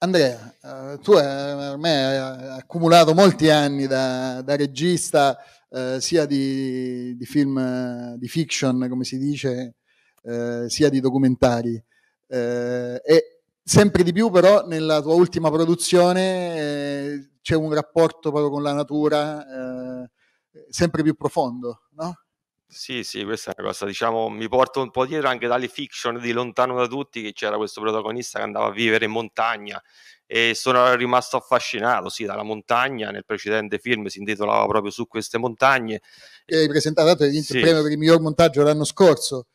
Andrea, eh, tu eh, ormai hai eh, accumulato molti anni da, da regista, eh, sia di, di, film di fiction, come si dice, eh, sia di documentari. Eh, e sempre di più, però, nella tua ultima produzione c'è un rapporto proprio con la natura sempre più profondo, no? Sì, sì, questa è una cosa, diciamo, mi porto un po' dietro anche dalle fiction di lontano da tutti, che c'era questo protagonista che andava a vivere in montagna e sono rimasto affascinato, sì, dalla montagna, nel precedente film si intitolava proprio su queste montagne. E hai presentato il sì. premio per il miglior montaggio l'anno scorso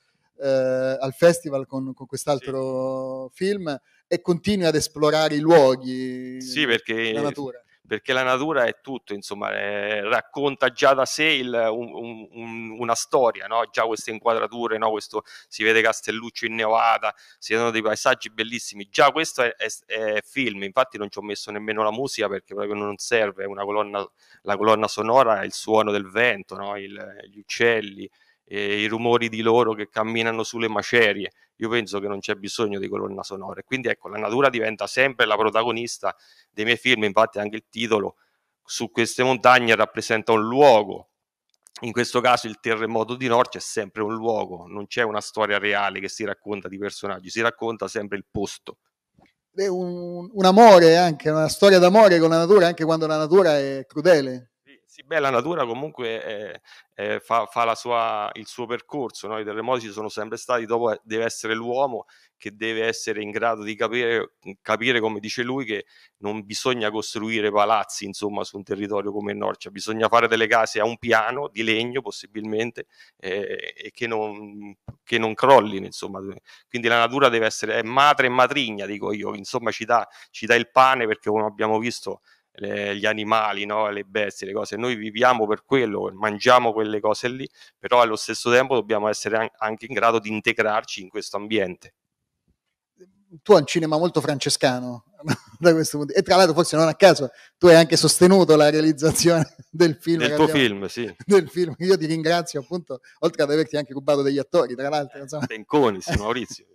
eh, al festival con, con quest'altro sì. film e continui ad esplorare i luoghi, sì, perché... la natura perché la natura è tutto, insomma, eh, racconta già da sé il, un, un, una storia, no? già queste inquadrature, no? questo, si vede Castelluccio in Nevada, si vedono dei paesaggi bellissimi, già questo è, è, è, film, infatti non ci ho messo nemmeno la musica perché proprio non serve, colonna, la colonna sonora è il suono del vento, no? il, gli uccelli, eh, i rumori di loro che camminano sulle macerie. Io penso che non c'è bisogno di colonna sonora. E Quindi ecco, la natura diventa sempre la protagonista dei miei film, infatti anche il titolo su queste montagne rappresenta un luogo. In questo caso il terremoto di Norcia è sempre un luogo, non c'è una storia reale che si racconta di personaggi, si racconta sempre il posto. Un, un amore anche, una storia d'amore con la natura, anche quando la natura è crudele beh, la natura comunque eh, eh, fa, fa sua, il suo percorso, no? i terremoti ci sono sempre stati, dopo eh, deve essere l'uomo che deve essere in grado di capire, capire come dice lui, che non bisogna costruire palazzi insomma, su un territorio come il Norcia, cioè, bisogna fare delle case a un piano di legno possibilmente eh, e che non, che non crollino. Insomma. Quindi la natura deve essere madre e matrigna, dico io, insomma ci dà, ci dà il pane perché come abbiamo visto le, gli animali, no? le bestie, le cose. Noi viviamo per quello, mangiamo quelle cose lì, però allo stesso tempo dobbiamo essere anche in grado di integrarci in questo ambiente. Tu hai un cinema molto francescano da questo punto. E tra l'altro, forse non a caso, tu hai anche sostenuto la realizzazione del film. Del tuo abbiamo, film, sì. Del film. Io ti ringrazio appunto, oltre ad averti anche rubato degli attori, tra l'altro. Insomma. Benconi, sì, Maurizio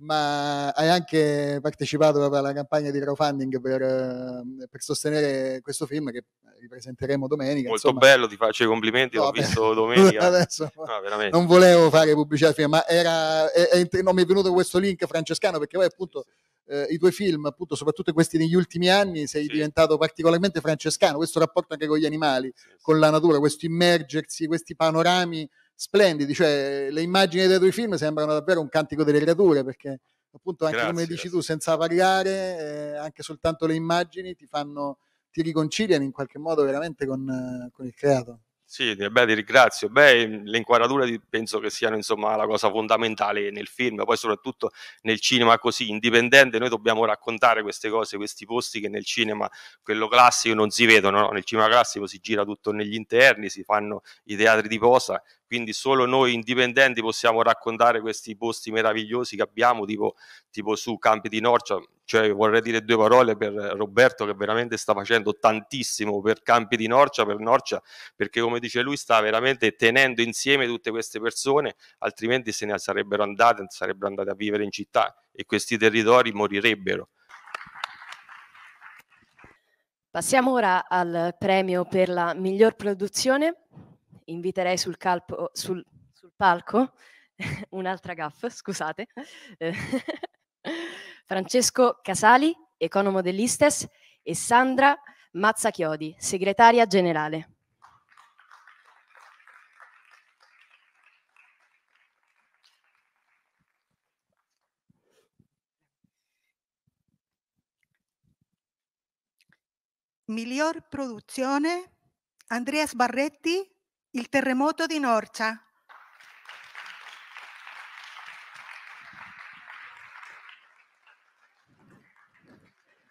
ma hai anche partecipato alla campagna di crowdfunding per, eh, per sostenere questo film che ripresenteremo domenica. Molto insomma. bello, ti faccio i complimenti, no, l'ho beh, visto domenica. Adesso, no, non volevo fare pubblicità al film, ma era, è, è, non mi è venuto questo link francescano perché poi appunto... Eh, i tuoi film, appunto, soprattutto questi negli ultimi anni, sei sì. diventato particolarmente francescano, questo rapporto anche con gli animali, sì, sì. con la natura, questo immergersi, questi panorami splendidi, cioè le immagini dei tuoi film sembrano davvero un cantico delle creature perché appunto anche grazie, come dici grazie. tu senza variare, eh, anche soltanto le immagini ti fanno, ti riconciliano in qualche modo veramente con, con il creato. Sì, beh, ti ringrazio. Beh, le inquadrature penso che siano insomma, la cosa fondamentale nel film, poi soprattutto nel cinema così indipendente. Noi dobbiamo raccontare queste cose, questi posti che nel cinema, quello classico, non si vedono. No? Nel cinema classico si gira tutto negli interni, si fanno i teatri di posa quindi solo noi indipendenti possiamo raccontare questi posti meravigliosi che abbiamo, tipo, tipo su Campi di Norcia, cioè vorrei dire due parole per Roberto che veramente sta facendo tantissimo per Campi di Norcia, per Norcia, perché come dice lui sta veramente tenendo insieme tutte queste persone, altrimenti se ne sarebbero andate, sarebbero andate a vivere in città e questi territori morirebbero. Passiamo ora al premio per la miglior produzione inviterei sul, calpo, sul, sul palco, un'altra gaffa, scusate, Francesco Casali, economo dell'Istes, e Sandra Mazzachiodi, segretaria generale. Miglior produzione Andreas Barretti il terremoto di Norcia.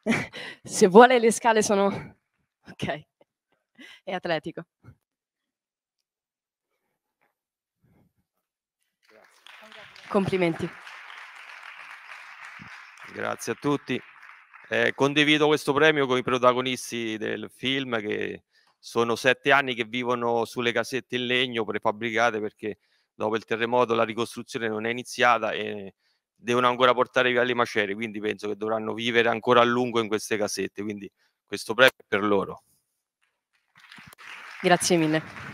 Se vuole le scale sono... Ok, è atletico. Complimenti. Grazie a tutti. Eh, condivido questo premio con i protagonisti del film che sono sette anni che vivono sulle casette in legno prefabbricate perché dopo il terremoto la ricostruzione non è iniziata e devono ancora portare via le macerie, quindi penso che dovranno vivere ancora a lungo in queste casette, quindi questo premio è per loro. Grazie mille.